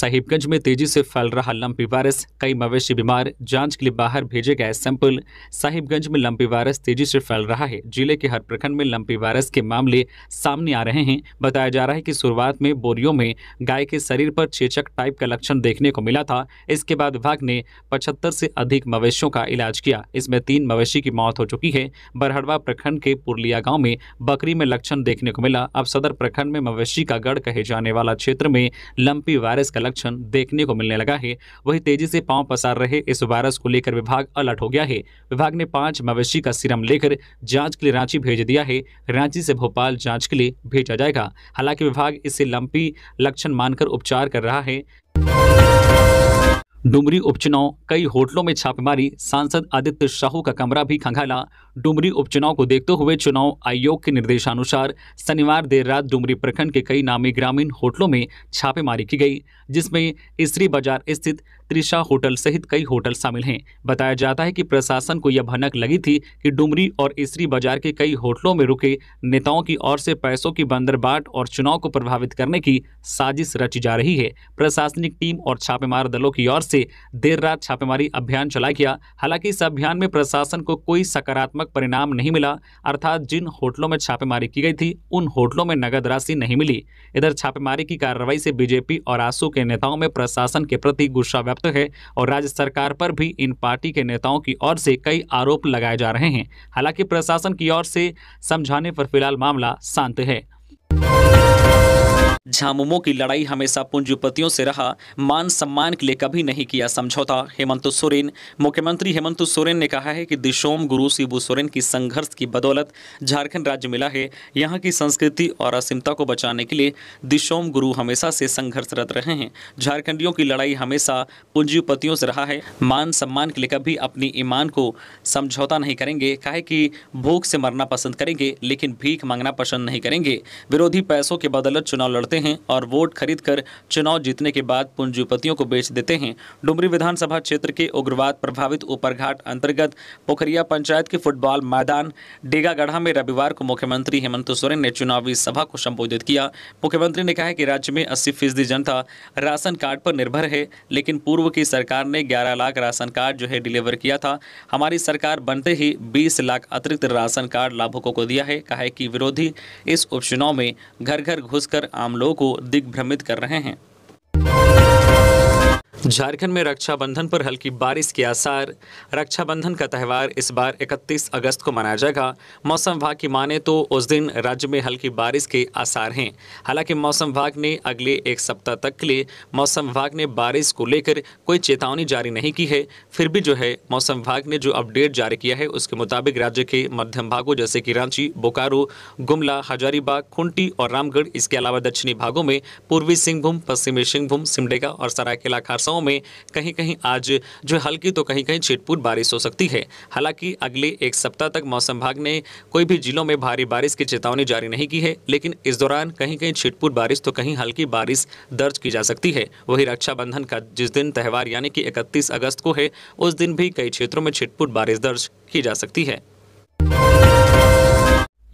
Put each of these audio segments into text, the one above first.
साहिबगंज में तेजी से फैल रहा लंपी वायरस कई मवेशी बीमार जांच के लिए बाहर भेजे गए सैंपल साहिबगंज में लंपी वायरस तेजी से फैल रहा है जिले के हर प्रखंड में लंपी वायरस के मामले सामने आ रहे हैं बताया जा रहा है कि शुरुआत में बोरियों में गाय के शरीर पर चेचक टाइप का लक्षण देखने को मिला था इसके बाद विभाग ने पचहत्तर से अधिक मवेशियों का इलाज किया इसमें तीन मवेशी की मौत हो चुकी है बरहड़वा प्रखंड के पुरलिया गाँव में बकरी में लक्षण देखने को मिला अब सदर प्रखंड में मवेशी का गढ़ कहे जाने वाला क्षेत्र में लंपी वायरस का लक्षण देखने को मिलने लगा है वही तेजी से पांव पसार रहे इस वायरस को लेकर विभाग अलर्ट हो गया है विभाग ने पांच मवेशी का सीरम लेकर जांच के लिए रांची भेज दिया है रांची से भोपाल जांच के लिए भेजा जाएगा हालांकि विभाग इसे लंपी लक्षण मानकर उपचार कर रहा है डुमरी उपचुनाव कई होटलों में छापेमारी सांसद आदित्य साहू का कमरा भी खंगाला डुमरी उपचुनाव को देखते हुए चुनाव आयोग के निर्देशानुसार शनिवार देर रात डुमरी प्रखंड के कई नामी ग्रामीण होटलों में छापेमारी की गई जिसमें इसरी बाजार स्थित त्रिशा होटल सहित कई होटल शामिल हैं बताया जाता है कि प्रशासन को यह भनक लगी थी कि डुमरी और इसरी बाजार के कई होटलों में रुके नेताओं की ओर से पैसों की बंदरबाट और चुनाव को प्रभावित करने की साजिश रची जा रही है प्रशासनिक टीम और छापेमार दलों की ओर से देर रात छापेमारी अभियान चलाया गया हालांकि इस अभियान में प्रशासन को कोई सकारात्मक सकारात्मक परिणाम नहीं मिला अर्थात जिन होटलों में छापेमारी की गई थी उन होटलों में नगद राशि नहीं मिली इधर छापेमारी की कार्रवाई से बीजेपी और आसू के नेताओं में प्रशासन के प्रति गुस्सा व्यक्त है और राज्य सरकार पर भी इन पार्टी के नेताओं की ओर से कई आरोप लगाए जा रहे हैं हालांकि प्रशासन की ओर से समझाने पर फिलहाल मामला शांत है झामुमो की लड़ाई हमेशा पूंजीपतियों से रहा मान सम्मान के लिए कभी नहीं किया समझौता हेमंत सोरेन मुख्यमंत्री हेमंत सोरेन ने कहा है कि दिशोम गुरु शिबू सोरेन की संघर्ष की बदौलत झारखंड राज्य मिला है यहाँ की संस्कृति और असीमता को बचाने के लिए दिशोम गुरु हमेशा से संघर्षरत रहे हैं झारखंडियों की लड़ाई हमेशा पूंजीपतियों से रहा है मान सम्मान के लिए कभी अपनी ईमान को समझौता नहीं करेंगे कहे कि भूख से मरना पसंद करेंगे लेकिन भीख मांगना पसंद नहीं करेंगे विरोधी पैसों के बदौलत चुनाव लड़ते करते हैं और वोट खरीद कर चुनाव जीतने के बाद पूंजीपतियों को बेच देते हैं डुमरी विधानसभा क्षेत्र के उग्रवाद प्रभावित ऊपरघाट अंतर्गत पोखरिया पंचायत के फुटबॉल मैदान डेगागढ़ा में रविवार को मुख्यमंत्री हेमंत सोरेन ने चुनावी सभा को संबोधित किया मुख्यमंत्री ने कहा कि राज्य में अस्सी जनता राशन कार्ड पर निर्भर है लेकिन पूर्व की सरकार ने ग्यारह लाख राशन कार्ड जो है डिलीवर किया था हमारी सरकार बनते ही बीस लाख अतिरिक्त राशन कार्ड लाभुकों को दिया है कहा है कि विरोधी इस उपचुनाव में घर घर घुसकर आम लोगों को दिग्भ्रमित कर रहे हैं झारखंड में रक्षाबंधन पर हल्की बारिश के आसार रक्षाबंधन का त्यौहार इस बार 31 अगस्त को मनाया जाएगा मौसम विभाग की माने तो उस दिन राज्य में हल्की बारिश के आसार हैं हालांकि मौसम विभाग ने अगले एक सप्ताह तक के लिए मौसम विभाग ने बारिश को लेकर कोई चेतावनी जारी नहीं की है फिर भी जो है मौसम विभाग ने जो अपडेट जारी किया है उसके मुताबिक राज्य के मध्यम भागों जैसे कि रांची बोकारो गुमला हजारीबाग खुंटी और रामगढ़ इसके अलावा दक्षिणी भागों में पूर्वी सिंहभूम पश्चिमी सिंहभूम सिमडेगा और सरायकेला खारसा हिस्सों में कहीं कहीं आज जो हल्की तो कहीं कहीं छिटपुट बारिश हो सकती है हालांकि अगले एक सप्ताह तक मौसम विभाग ने कोई भी जिलों में भारी बारिश की चेतावनी जारी नहीं की है लेकिन इस दौरान कहीं कहीं छिटपुट बारिश तो कहीं हल्की बारिश दर्ज की जा सकती है वही रक्षाबंधन का जिस दिन त्यौहार यानी कि इकतीस अगस्त को है उस दिन भी कई क्षेत्रों में छिटपुट बारिश दर्ज की जा सकती है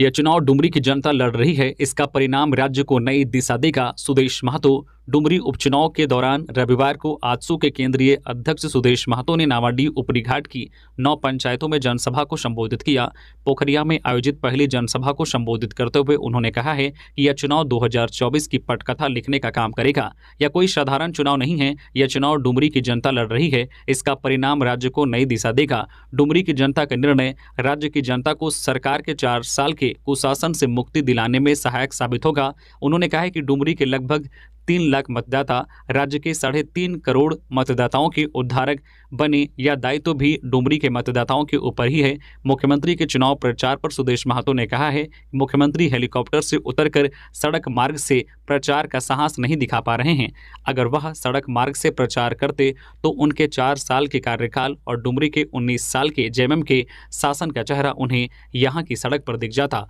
यह चुनाव डुमरी की जनता लड़ रही है इसका परिणाम राज्य को नई दिशा देगा सुदेश महतो डुमरी उपचुनाव के दौरान रविवार को आजसू के केंद्रीय अध्यक्ष सुदेश महतो ने नावाडीह घाट की नौ पंचायतों में जनसभा को संबोधित किया पोखरिया में आयोजित पहली जनसभा को संबोधित करते हुए उन्होंने कहा है कि यह चुनाव 2024 की पटकथा लिखने का काम करेगा यह कोई साधारण चुनाव नहीं है यह चुनाव डुमरी की जनता लड़ रही है इसका परिणाम राज्य को नई दिशा देगा डुमरी की जनता का निर्णय राज्य की जनता को सरकार के चार साल के कुशासन से मुक्ति दिलाने में सहायक साबित होगा उन्होंने कहा कि डुमरी के लगभग तीन लाख मतदाता राज्य के साढ़े तीन करोड़ मतदाताओं के उद्धारक बने या दायित्व तो भी डुमरी के मतदाताओं के ऊपर ही है मुख्यमंत्री के चुनाव प्रचार पर सुदेश महातो ने कहा है मुख्यमंत्री हेलीकॉप्टर से उतरकर सड़क मार्ग से प्रचार का साहस नहीं दिखा पा रहे हैं अगर वह सड़क मार्ग से प्रचार करते तो उनके चार साल के कार्यकाल और डुमरी के उन्नीस साल के जेएमएम के शासन का चेहरा उन्हें यहाँ की सड़क पर दिख जाता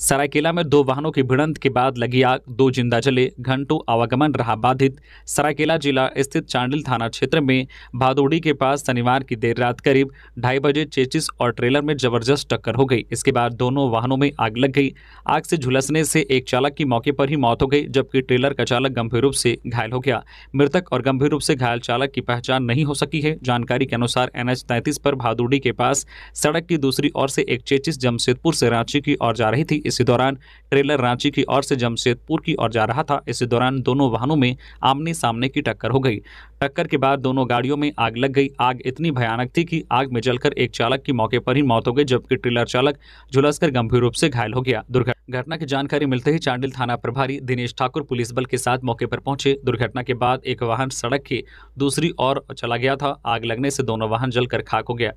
सरायकेला में दो वाहनों की भिड़ंत के बाद लगी आग दो जिंदा जले घंटों आवागमन रहा बाधित सरायकेला जिला स्थित चांडिल थाना क्षेत्र में भादोड़ी के पास शनिवार की देर रात करीब ढाई बजे चेचिस और ट्रेलर में जबरदस्त टक्कर हो गई इसके बाद दोनों वाहनों में आग लग गई आग से झुलसने से एक चालक की मौके पर ही मौत हो गई जबकि ट्रेलर का चालक गंभीर रूप से घायल हो गया मृतक और गंभीर रूप से घायल चालक की पहचान नहीं हो सकी है जानकारी के अनुसार एन तैंतीस पर भादोड़ी के पास सड़क की दूसरी ओर से एक चेचिस जमशेदपुर से रांची की ओर जा रही थी इसी दौरान ट्रेलर रांची की ओर से जमशेदपुर की ओर जा रहा था इसी दौरान दोनों वाहनों में आमने सामने की टक्कर हो गई टक्कर के बाद दोनों गाड़ियों में आग लग गई आग इतनी भयानक थी कि आग में जलकर एक चालक की मौके पर ही मौत हो गई जबकि ट्रेलर चालक झुलसकर गंभीर रूप से घायल हो गया दुर्घटना की जानकारी मिलते ही चांडिल थाना प्रभारी दिनेश ठाकुर पुलिस बल के साथ मौके पर पहुंचे दुर्घटना के बाद एक वाहन सड़क के दूसरी ओर चला गया था आग लगने से दोनों वाहन जलकर खाक हो गया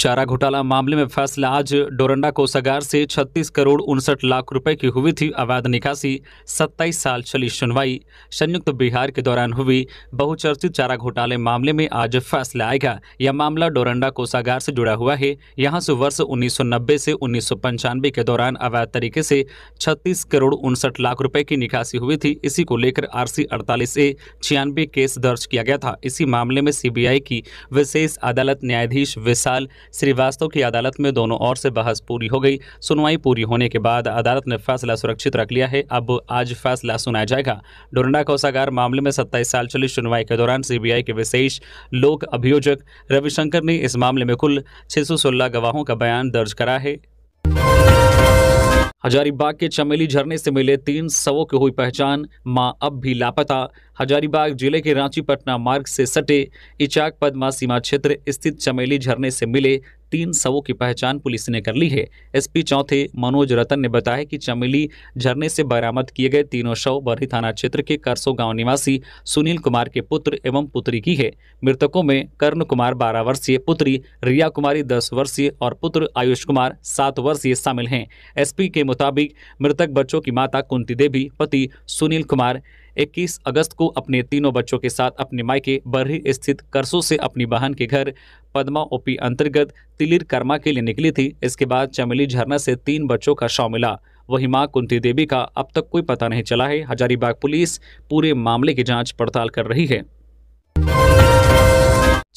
चारा घोटाला मामले में फैसला आज डोरंडा कोषागार से 36 करोड़ उनसठ लाख रुपए की हुई थी अवैध निकासी 27 साल चली सुनवाई संयुक्त बिहार के दौरान हुई बहुचर्चित चारा घोटाले मामले में आज फैसला आएगा यह मामला डोरंडा कोषागार से जुड़ा हुआ है यहां से वर्ष 1990 से उन्नीस के दौरान अवैध तरीके से छत्तीस करोड़ उनसठ लाख रुपए की निकासी हुई थी इसी को लेकर आर सी ए छियानवे केस दर्ज किया गया था इसी मामले में सी की विशेष अदालत न्यायाधीश विशाल श्रीवास्तव की अदालत में दोनों ओर से बहस पूरी हो गई सुनवाई पूरी होने के बाद अदालत ने फैसला सुरक्षित रख लिया है अब आज फैसला सुनाया जाएगा डोरंडा कोषागार मामले में सत्ताईस साल चली सुनवाई के दौरान सीबीआई के विशेष लोक अभियोजक रविशंकर ने इस मामले में कुल छह गवाहों का बयान दर्ज करा है हजारीबाग के चमेली झरने से मिले तीन सवों की हुई पहचान मां अब भी लापता हजारीबाग जिले के रांची पटना मार्ग से सटे इचाक पदमा सीमा क्षेत्र स्थित चमेली झरने से मिले तीन शवों की पहचान पुलिस ने कर ली है एसपी चौथे मनोज रतन ने बताया कि चमेली झरने से बरामद किए गए तीनों शव बरही थाना क्षेत्र के करसो गांव निवासी सुनील कुमार के पुत्र एवं पुत्री की है मृतकों में कर्ण कुमार बारह वर्षीय पुत्री रिया कुमारी दस वर्षीय और पुत्र आयुष कुमार सात वर्षीय शामिल हैं एसपी के मुताबिक मृतक बच्चों की माता कुंती देवी पति सुनील कुमार 21 अगस्त को अपने तीनों बच्चों के साथ अपने मायके बरही स्थित करसों से अपनी बहन के घर पद्मा ओपी अंतर्गत तिलिर कर्मा के लिए निकली थी इसके बाद चमेली झरना से तीन बच्चों का शव मिला वही मां कुंती देवी का अब तक कोई पता नहीं चला है हजारीबाग पुलिस पूरे मामले की जांच पड़ताल कर रही है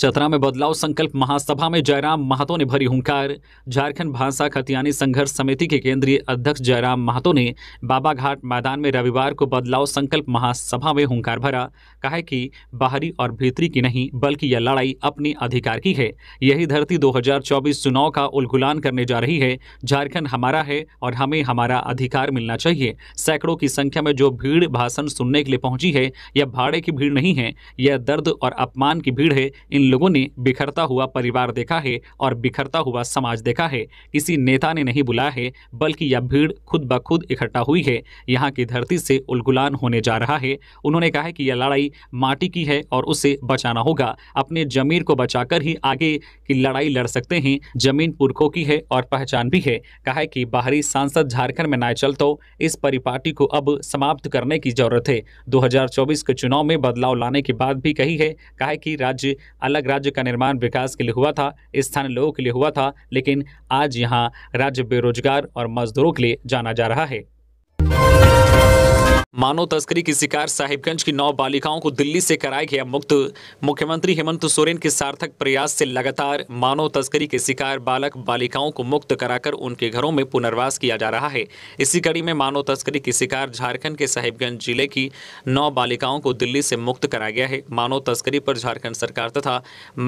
चतरा में बदलाव संकल्प महासभा में जयराम महतो ने भरी हुंकार झारखंड भाषा खतियानी संघर्ष समिति के केंद्रीय अध्यक्ष जयराम महतो ने बाबा घाट मैदान में रविवार को बदलाव संकल्प महासभा में हुंकार भरा कहा कि बाहरी और भीतरी की नहीं बल्कि यह लड़ाई अपने अधिकार की है यही धरती 2024 चुनाव का उलगुलान करने जा रही है झारखंड हमारा है और हमें हमारा अधिकार मिलना चाहिए सैकड़ों की संख्या में जो भीड़ भाषण सुनने के लिए पहुंची है यह भाड़े की भीड़ नहीं है यह दर्द और अपमान की भीड़ है इन लोगों ने बिखरता हुआ परिवार देखा है और बिखरता हुआ समाज देखा है किसी नेता ने नहीं बुलाया है बल्कि यह भीड़ खुद ब खुद इकट्ठा हुई है यहाँ की धरती से उलगुलान होने जा रहा है उन्होंने कहा है कि यह लड़ाई माटी की है और उसे बचाना होगा अपने जमीन को बचाकर ही आगे की लड़ाई लड़ सकते हैं जमीन पुरखों की है और पहचान भी है कहा है कि बाहरी सांसद झारखंड में ना चल तो इस परिपाटी को अब समाप्त करने की जरूरत है दो के चुनाव में बदलाव लाने के बाद भी कही है कहा है कि राज्य अलग राज्य का निर्माण विकास के लिए हुआ था स्थानीय लोगों के लिए हुआ था लेकिन आज यहाँ राज्य बेरोजगार और मजदूरों के लिए जाना जा रहा है मानव तस्करी की शिकार साहिबगंज की नौ बालिकाओं को दिल्ली से कराया गया मुक्त मुख्यमंत्री हेमंत सोरेन के सार्थक प्रयास से लगातार मानव तस्करी के शिकार बालक बालिकाओं को मुक्त कराकर उनके घरों में पुनर्वास किया जा रहा है इसी कड़ी में मानव तस्करी की शिकार झारखंड के साहिबगंज जिले की नौ बालिकाओं को दिल्ली से मुक्त कराया गया है मानव तस्करी पर झारखंड सरकार तथा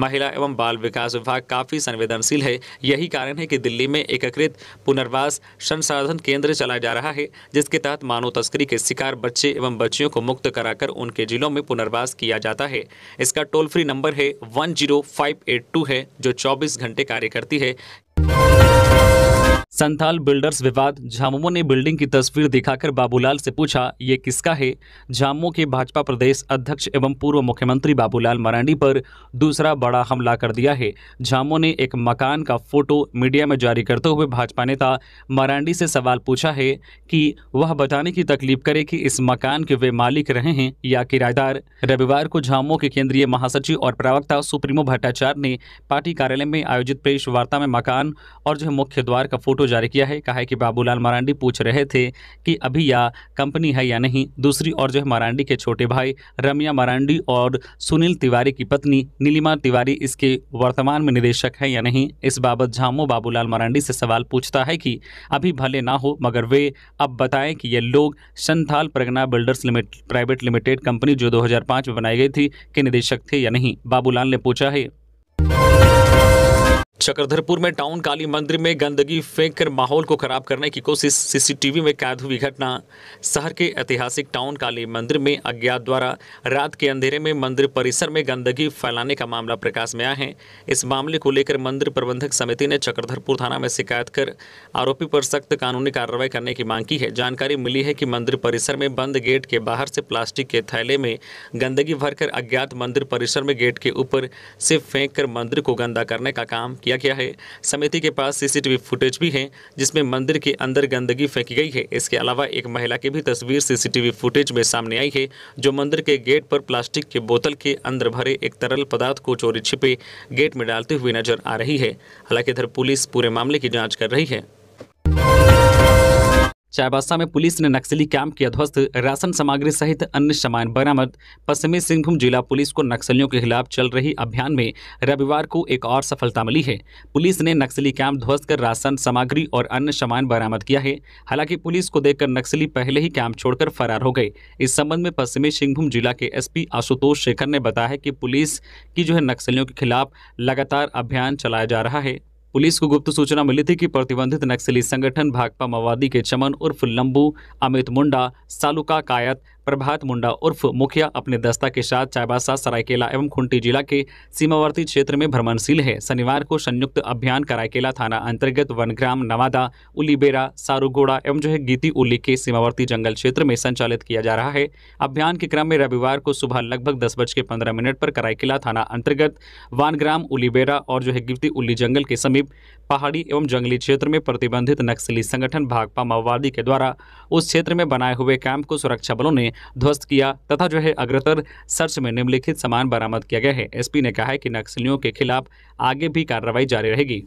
महिला एवं बाल विकास विभाग काफी संवेदनशील है यही कारण है कि दिल्ली में एकीकृत पुनर्वास संसाधन केंद्र चलाया जा रहा है जिसके तहत मानव तस्करी के शिकार बेकार बच्चे एवं बच्चियों को मुक्त कराकर उनके जिलों में पुनर्वास किया जाता है इसका टोल फ्री नंबर है one zero five eight two है जो चौबीस घंटे कार्य करती है संथाल बिल्डर्स विवाद झामुमो ने बिल्डिंग की तस्वीर दिखाकर बाबूलाल से पूछा ये किसका है झामुमो के भाजपा प्रदेश अध्यक्ष एवं पूर्व मुख्यमंत्री बाबूलाल मरांडी पर दूसरा बड़ा हमला कर दिया है झामुमो ने एक मकान का फोटो मीडिया में जारी करते हुए भाजपा नेता मरांडी से सवाल पूछा है कि वह बताने की तकलीफ करे कि इस मकान के वे मालिक रहे हैं या किराएदार रविवार को झामुमो के केंद्रीय महासचिव और प्रवक्ता सुप्रीमो भट्टाचार्य ने पार्टी कार्यालय में आयोजित प्रेस वार्ता में मकान और जो मुख्य द्वार का फोटो फोटो तो जारी किया है कहा है कि बाबूलाल मरांडी पूछ रहे थे कि अभी या कंपनी है या नहीं दूसरी और जो है मरांडी के छोटे भाई रमिया मरांडी और सुनील तिवारी की पत्नी नीलिमा तिवारी इसके वर्तमान में निदेशक है या नहीं इस बाबत झामो बाबूलाल मरांडी से सवाल पूछता है कि अभी भले ना हो मगर वे अब बताएं कि ये लोग Santhal Pargana builders limit private limited company जो दो में बनाई गई थी के निदेशक थे या नहीं बाबूलाल ने पूछा है चक्रधरपुर में टाउन काली मंदिर में गंदगी फेंक कर माहौल को खराब करने की कोशिश सीसीटीवी में कैद हुई घटना शहर के ऐतिहासिक टाउन काली मंदिर में अज्ञात द्वारा रात के अंधेरे में मंदिर परिसर में गंदगी फैलाने का मामला प्रकाश में आया है इस मामले को लेकर मंदिर प्रबंधक समिति ने चक्रधरपुर थाना में शिकायत कर आरोपी पर सख्त कानूनी कार्रवाई करने की मांग की है जानकारी मिली है कि मंदिर परिसर में बंद गेट के बाहर से प्लास्टिक के थैले में गंदगी भरकर अज्ञात मंदिर परिसर में गेट के ऊपर से फेंक कर मंदिर को गंदा करने का काम किया लिया गया है समिति के पास सीसीटीवी फुटेज भी है जिसमें मंदिर के अंदर गंदगी फेंकी गई है इसके अलावा एक महिला की भी तस्वीर सीसीटीवी फुटेज में सामने आई है जो मंदिर के गेट पर प्लास्टिक के बोतल के अंदर भरे एक तरल पदार्थ को चोरी छिपे गेट में डालते हुए नजर आ रही है हालांकि इधर पुलिस पूरे मामले की जाँच कर रही है चाईबासा में पुलिस ने नक्सली कैंप के अध्वस्त राशन सामग्री सहित अन्य सामान बरामद पश्चिमी सिंहभूम जिला पुलिस को नक्सलियों के खिलाफ चल रही अभियान में रविवार को एक और सफलता मिली है पुलिस ने नक्सली कैंप ध्वस्त कर राशन सामग्री और अन्य सामान बरामद किया है हालांकि पुलिस को देखकर नक्सली पहले ही कैंप छोड़कर फरार हो गए इस संबंध में पश्चिमी सिंहभूम जिला के एस आशुतोष शेखर ने बताया कि पुलिस की जो है नक्सलियों के खिलाफ लगातार अभियान चलाया जा रहा है पुलिस को गुप्त सूचना मिली थी कि प्रतिबंधित नक्सली संगठन भाकपा माओवादी के चमन उर्फ लंबू अमित मुंडा सालुका कायत प्रभात मुंडा उर्फ मुखिया अपने दस्ता के साथ चाईबासा सरायकेला एवं खुंटी जिला के सीमावर्ती क्षेत्र में भ्रमणशील है शनिवार को संयुक्त अभियान करायकेला थाना अंतर्गत वनग्राम नवादा उलीबेरा सारूगोड़ा एवं जो है गीती उली के सीमावर्ती जंगल क्षेत्र में संचालित किया जा रहा है अभियान के क्रम में रविवार को सुबह लगभग दस बज के पंद्रह मिनट पर करायकेला थाना अंतर्गत वानग्राम उलीबेरा और जो है गिरती उली जंगल के समीप पहाड़ी एवं जंगली क्षेत्र में प्रतिबंधित नक्सली संगठन भाकपा माओवादी के द्वारा उस क्षेत्र में बनाए हुए कैंप को सुरक्षा बलों ने ध्वस्त किया तथा जो है अग्रतर सर्च में निम्नलिखित सामान बरामद किया गया है एसपी ने कहा है कि नक्सलियों के खिलाफ आगे भी कार्रवाई जारी रहेगी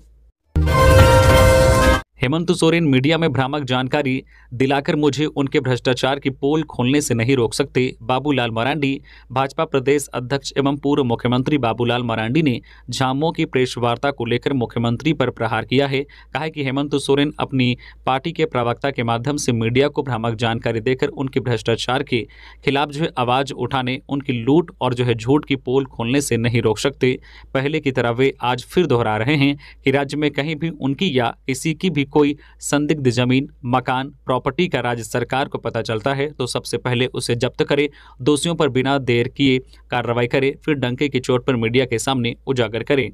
हेमंत सोरेन मीडिया में भ्रामक जानकारी दिलाकर मुझे उनके भ्रष्टाचार की पोल खोलने से नहीं रोक सकते बाबूलाल मरांडी भाजपा प्रदेश अध्यक्ष एवं पूर्व मुख्यमंत्री बाबूलाल मरांडी ने झामो की प्रेस वार्ता को लेकर मुख्यमंत्री पर प्रहार किया है कहा कि हेमंत सोरेन अपनी पार्टी के प्रवक्ता के माध्यम से मीडिया को भ्रामक जानकारी देकर उनके भ्रष्टाचार के खिलाफ जो है आवाज़ उठाने उनकी लूट और जो है झूठ की पोल खोलने से नहीं रोक सकते पहले की तरह वे आज फिर दोहरा रहे हैं कि राज्य में कहीं भी उनकी या किसी की भी कोई संदिग्ध जमीन मकान प्रॉपर्टी का राज्य सरकार को पता चलता है तो सबसे पहले उसे जब्त करे दोषियों पर बिना देर किए कार्रवाई करे फिर डंके की चोट पर मीडिया के सामने उजागर करें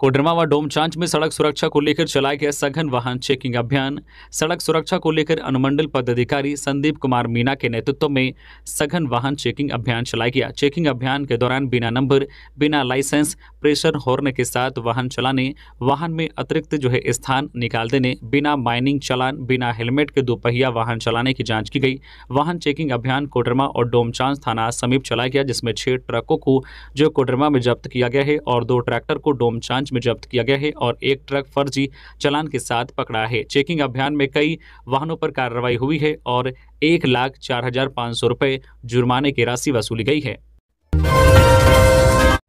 कोडरमा व डोमचांच में सड़क सुरक्षा को लेकर चलाया गया सघन वाहन चेकिंग अभियान सड़क सुरक्षा को लेकर अनुमंडल पदाधिकारी संदीप कुमार मीना के नेतृत्व में सघन वाहन चेकिंग अभियान चलाया गया चेकिंग अभियान के दौरान बिना नंबर बिना लाइसेंस प्रेशर हॉर्न के साथ वाहन चलाने वाहन में अतिरिक्त जो है स्थान निकाल देने बिना माइनिंग चलान बिना हेलमेट के दोपहिया वाहन चलाने की जाँच की गई वाहन चेकिंग अभियान कोडरमा और डोमचांच थाना समीप चलाया गया जिसमें छह ट्रकों को जो कोडरमा में जब्त किया गया है और दो ट्रैक्टर को डोमचांच में जब्त किया गया है और एक ट्रक फर्जी चलान के साथ पकड़ा है चेकिंग अभियान में कई वाहनों पर कार्रवाई हुई है और एक लाख चार हजार पाँच सौ रुपये जुर्माने की राशि वसूली गई है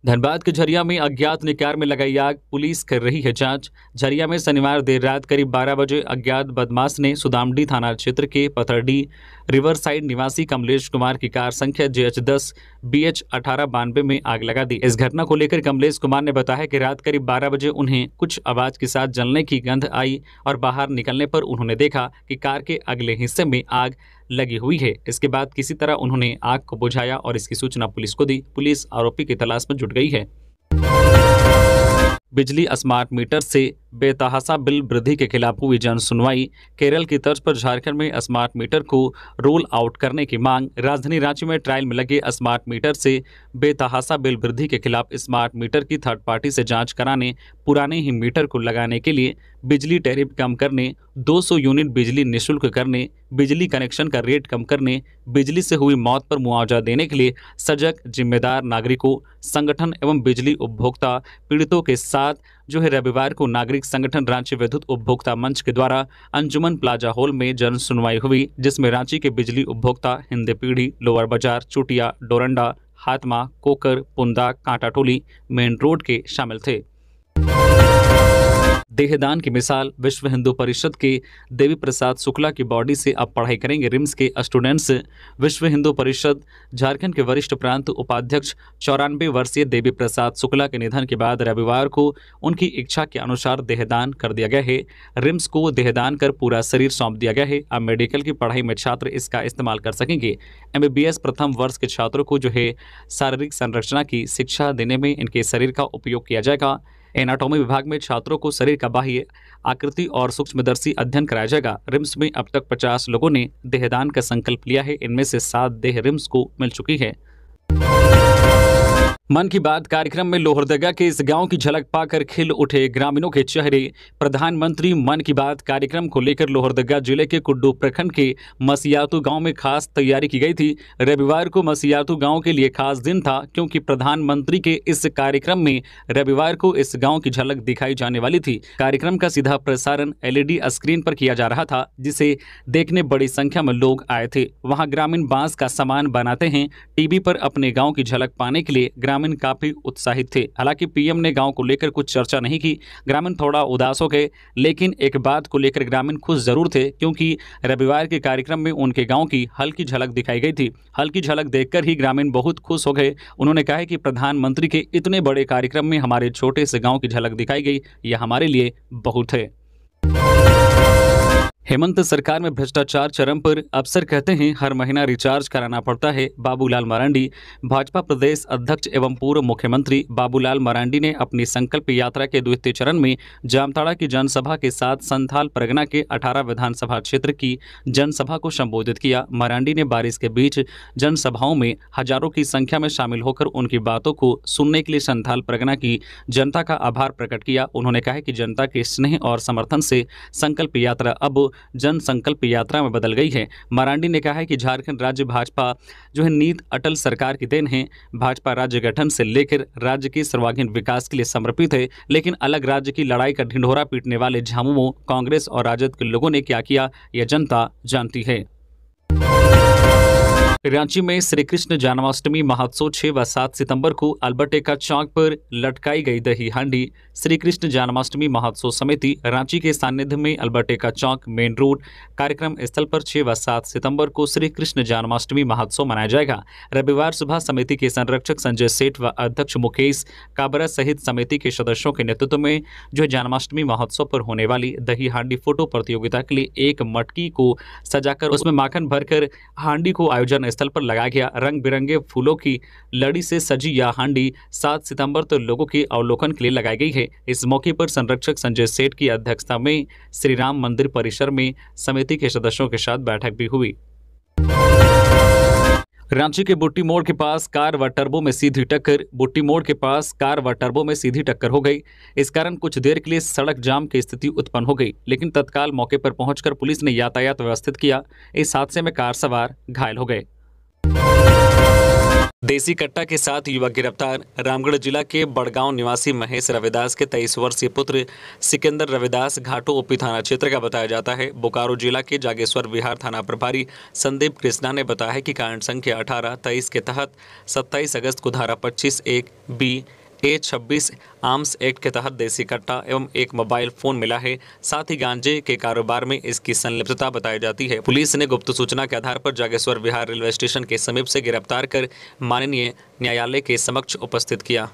धनबाद के झरिया में अज्ञात ने कार में लगाई आग पुलिस कर रही है जांच झरिया में शनिवार देर रात करीब 12 बजे अज्ञात बदमाश ने सुदामडी थाना क्षेत्र के पथरडी रिवर साइड निवासी कमलेश कुमार की कार संख्या जे एच दस बी एच अठारह बानवे में आग लगा दी इस घटना को लेकर कमलेश कुमार ने बताया कि रात करीब 12 बजे उन्हें कुछ आवाज के साथ जलने की गंध आई और बाहर निकलने पर उन्होंने देखा कि कार के अगले हिस्से में आग लगी हुई है इसके बाद किसी तरह उन्होंने आग को बुझाया और इसकी सूचना पुलिस को दी पुलिस आरोपी की तलाश में जुट गई है बिजली स्मार्ट मीटर से बेतहासा बिल वृद्धि के खिलाफ हुई जन सुनवाई केरल की तर्ज पर झारखंड में स्मार्ट मीटर को रोल आउट करने की मांग राजधानी रांची में ट्रायल में लगे स्मार्ट मीटर से बेतहासा बिल वृद्धि के खिलाफ स्मार्ट मीटर की थर्ड पार्टी से जांच कराने पुराने ही मीटर को लगाने के लिए बिजली टैरिफ कम करने 200 यूनिट बिजली निःशुल्क करने बिजली कनेक्शन का रेट कम करने बिजली से हुई मौत पर मुआवजा देने के लिए सजग जिम्मेदार नागरिकों संगठन एवं बिजली उपभोक्ता पीड़ितों के साथ जो है रविवार को नागरिक संगठन रांची विद्युत उपभोक्ता मंच के द्वारा अंजुमन प्लाजा हॉल में जन सुनवाई हुई जिसमें रांची के बिजली उपभोक्ता Hindi Hindpiri lower Bazar Chutia Doranda Hatma Kokar Punda Kantatoli main road के शामिल थे देहदान की मिसाल विश्व हिंदू परिषद के देवी प्रसाद शुक्ला की बॉडी से अब पढ़ाई करेंगे रिम्स के स्टूडेंट्स विश्व हिंदू परिषद झारखंड के वरिष्ठ प्रांत उपाध्यक्ष चौरानवे वर्षीय देवी प्रसाद शुक्ला के निधन के बाद रविवार को उनकी इच्छा के अनुसार देहदान कर दिया गया है रिम्स को देहदान कर पूरा शरीर सौंप दिया गया है अब मेडिकल की पढ़ाई में छात्र इसका इस्तेमाल कर सकेंगे एम प्रथम वर्ष के छात्रों को जो है शारीरिक संरचना की शिक्षा देने में इनके शरीर का उपयोग किया जाएगा एनाटॉमी विभाग में छात्रों को शरीर का बाह्य आकृति और सूक्ष्मदर्शी अध्ययन कराया जाएगा रिम्स में अब तक पचास लोगों ने देहदान का संकल्प लिया है इनमें से सात देह रिम्स को मिल चुकी है मन की बात कार्यक्रम में लोहरदगा के इस गांव की झलक पाकर खिल उठे ग्रामीणों के चेहरे प्रधानमंत्री मन की बात कार्यक्रम को लेकर लोहरदगा जिले के कुड्डू प्रखंड के मसियातु गांव में खास तैयारी की गई थी रविवार को मसियातु गांव के लिए खास दिन था क्योंकि प्रधानमंत्री के इस कार्यक्रम में रविवार को इस गाँव की झलक दिखाई जाने वाली थी कार्यक्रम का सीधा प्रसारण एलईडी स्क्रीन पर किया जा रहा था जिसे देखने बड़ी संख्या में लोग आए थे वहाँ ग्रामीण बांस का सामान बनाते हैं टीवी पर अपने गाँव की झलक पाने के लिए ग्रामीण ग्रामीण काफ़ी उत्साहित थे हालांकि पीएम ने गांव को लेकर कुछ चर्चा नहीं की ग्रामीण थोड़ा उदास हो गए लेकिन एक बात को लेकर ग्रामीण खुश जरूर थे क्योंकि रविवार के कार्यक्रम में उनके गाँव की हल्की झलक दिखाई गई थी हल्की झलक देखकर ही ग्रामीण बहुत खुश हो गए उन्होंने कहा कि प्रधानमंत्री के इतने बड़े कार्यक्रम में हमारे छोटे से गाँव की झलक दिखाई गई यह हमारे लिए बहुत है हेमंत सरकार में भ्रष्टाचार चरम पर अफसर कहते हैं हर महीना रिचार्ज कराना पड़ता है बाबूलाल मरांडी भाजपा प्रदेश अध्यक्ष एवं पूर्व मुख्यमंत्री बाबूलाल मरांडी ने अपनी संकल्प यात्रा के द्वितीय चरण में जामताड़ा की जनसभा के साथ संथाल परगना के 18 विधानसभा क्षेत्र की जनसभा को संबोधित किया मरांडी ने बारिश के बीच जनसभाओं में हजारों की संख्या में शामिल होकर उनकी बातों को सुनने के लिए संथाल परगना की जनता का आभार प्रकट किया उन्होंने कहा कि जनता के स्नेह और समर्थन से संकल्प यात्रा अब जन संकल्प यात्रा में बदल गई है मारांडी ने कहा है कि झारखंड राज्य भाजपा जो है नीत अटल सरकार की देन है भाजपा राज्य गठन से लेकर राज्य के सर्वांगीण विकास के लिए समर्पित है लेकिन अलग राज्य की लड़ाई का ढिंढोरा पीटने वाले झामुमो कांग्रेस और राजद के लोगों ने क्या किया यह जनता जानती है रांची में श्री कृष्ण जन्माष्टमी महोत्सव छह व सात सितंबर को अल्बर्टेका चौक पर लटकाई गई दही हांडी श्री कृष्ण जन्माष्टमी महोत्सव समिति रांची के सानिध्य में अल्बर्टेका चौक मेन रोड कार्यक्रम स्थल पर छह व सात सितंबर को श्री कृष्ण जन्माष्टमी महोत्सव मनाया जाएगा रविवार सुबह समिति के संरक्षक संजय सेठ व अध्यक्ष मुकेश काबरा सहित समिति के सदस्यों के नेतृत्व में जो जन्माष्टमी महोत्सव पर होने वाली दही हांडी फोटो प्रतियोगिता के लिए एक मटकी को सजाकर उसमें माखन भरकर हांडी को आयोजन कार्यस्थल पर लगाया गया रंग बिरंगे फूलों की लड़ी से सजी यह हांडी सात सितंबर तक लोगों के अवलोकन के लिए लगाई गई है इस मौके पर संरक्षक संजय सेठ की अध्यक्षता में श्री राम मंदिर परिसर में समिति के सदस्यों के साथ बैठक भी हुई रांची के बुट्टी मोड़ के पास कार व टर्बो में सीधी टक्कर बुट्टी मोड़ के पास कार व टर्बो में सीधी टक्कर हो गई इस कारण कुछ देर के लिए सड़क जाम की स्थिति उत्पन्न हो गई लेकिन तत्काल मौके पर पहुंचकर पुलिस ने यातायात व्यवस्थित किया इस हादसे में कार सवार घायल हो गए देसी कट्टा के साथ युवक गिरफ्तार रामगढ़ जिला के बड़गांव निवासी महेश रविदास के तेईस वर्षीय पुत्र सिकंदर रविदास घाटो ओपी थाना क्षेत्र का बताया जाता है बोकारो जिला के जागेश्वर विहार थाना प्रभारी संदीप कृष्णा ने बताया कि कारण संख्या अठारह तेईस के तहत 27 अगस्त को धारा 25 एक बी ए छब्बीस आर्म्स एक्ट के तहत देसी कट्टा एवं एक मोबाइल फोन मिला है साथ ही गांजे के कारोबार में इसकी संलिप्तता बताई जाती है पुलिस ने गुप्त सूचना के आधार पर जागेश्वर बिहार रेलवे स्टेशन के समीप से गिरफ्तार कर माननीय न्यायालय के समक्ष उपस्थित किया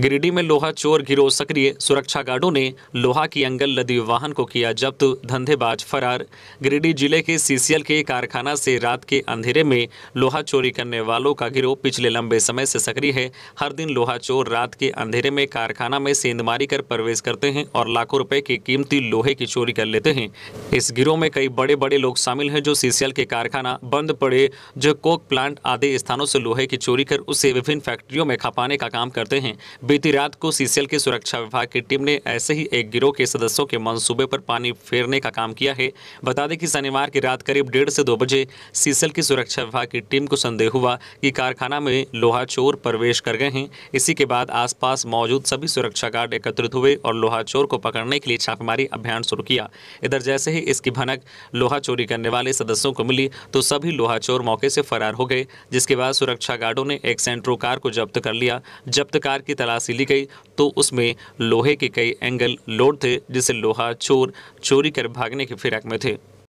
गिरिडीह में लोहा चोर गिरोह सक्रिय सुरक्षा गार्डो ने लोहा की अंगल लदी वाहन को किया जब्त धंधेबाज फरार गिरिडीह जिले के सीसीएल के कारखाना से रात के अंधेरे में लोहा चोरी करने वालों का गिरोह पिछले लंबे समय से सक्रिय है हर दिन लोहा चोर रात के अंधेरे में कारखाना में सेंधमारी कर प्रवेश करते हैं और लाखों रुपए के कीमती लोहे की चोरी कर लेते हैं इस गिरोह में कई बड़े बड़े लोग शामिल हैं जो सीसीएल के कारखाना बंद पड़े जो कोक प्लांट आदि स्थानों से लोहे की चोरी कर उसे विभिन्न फैक्ट्रियों में खपाने का काम करते हैं बीती रात को सीसीएल के सुरक्षा विभाग की टीम ने ऐसे ही एक गिरोह के सदस्यों के मनसूबे पर पानी फेरने का काम किया है बता दें कि शनिवार की रात करीब डेढ़ से दो बजे सीसीएल की सुरक्षा विभाग की टीम को संदेह हुआ कि कारखाना में लोहा चोर प्रवेश कर गए हैं इसी के बाद आसपास मौजूद सभी सुरक्षा गार्ड एकत्रित हुए और लोहा चोर को पकड़ने के लिए छापेमारी अभियान शुरू किया इधर जैसे ही इसकी भनक लोहा चोरी करने वाले सदस्यों को मिली तो सभी लोहा चोर मौके से फरार हो गए जिसके बाद सुरक्षा गार्डों ने एक सेंट्रो कार को जब्त कर लिया जब्त कार की तलाशी ली गई तो उसमें लोहे के कई एंगल लोड थे जिससे लोहा चोर चोरी कर भागने की फिराक में थे